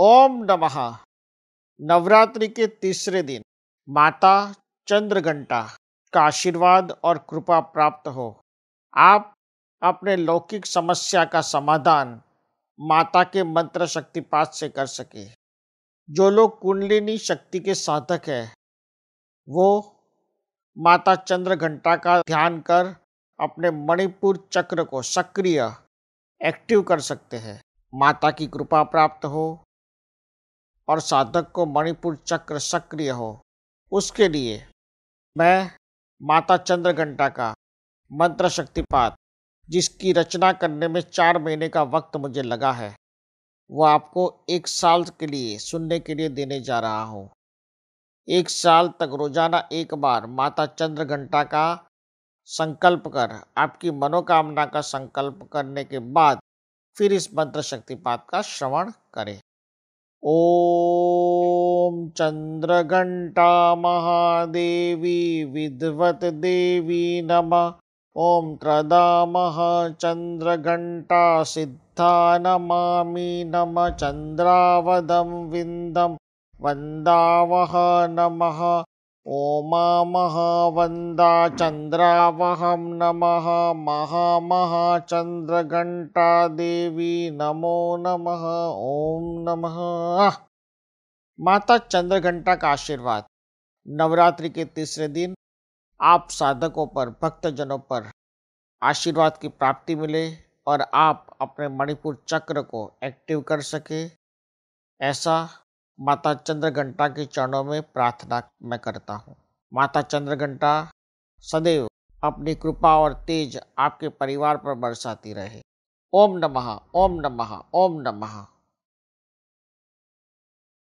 ओम नमः नवरात्रि के तीसरे दिन माता चंद्रघंटा का आशीर्वाद और कृपा प्राप्त हो आप अपने लौकिक समस्या का समाधान माता के मंत्र शक्ति पाठ से कर सके जो लोग कुंडलिनी शक्ति के साधक है वो माता चंद्र घंटा का ध्यान कर अपने मणिपुर चक्र को सक्रिय एक्टिव कर सकते हैं माता की कृपा प्राप्त हो और साधक को मणिपुर चक्र सक्रिय हो उसके लिए मैं माता चंद्र घंटा का मंत्र शक्तिपात जिसकी रचना करने में चार महीने का वक्त मुझे लगा है वो आपको एक साल के लिए सुनने के लिए देने जा रहा हूँ एक साल तक रोजाना एक बार माता चंद्र घंटा का संकल्प कर आपकी मनोकामना का संकल्प करने के बाद फिर इस मंत्र शक्तिपात का श्रवण करें ॐ चन्द्रघण्टा महादेवी विद्वत् देवी नमः ॐ त्रदामः सिद्धा नमामि नम चन्द्रावदं विन्दं वन्दावः नमः ओमा महावन्दा नम महामहाचंद्रघंटा देवी नमो नमः ओम नमः माता चंद्रघंटा का आशीर्वाद नवरात्रि के तीसरे दिन आप साधकों पर भक्तजनों पर आशीर्वाद की प्राप्ति मिले और आप अपने मणिपुर चक्र को एक्टिव कर सके ऐसा माता चंद्र घंटा के चरणों में प्रार्थना मैं करता हूँ माता चंद्र घंटा सदैव अपनी कृपा और तेज आपके परिवार पर बरसाती रहे ओम नमः ओम नमः ओम नमः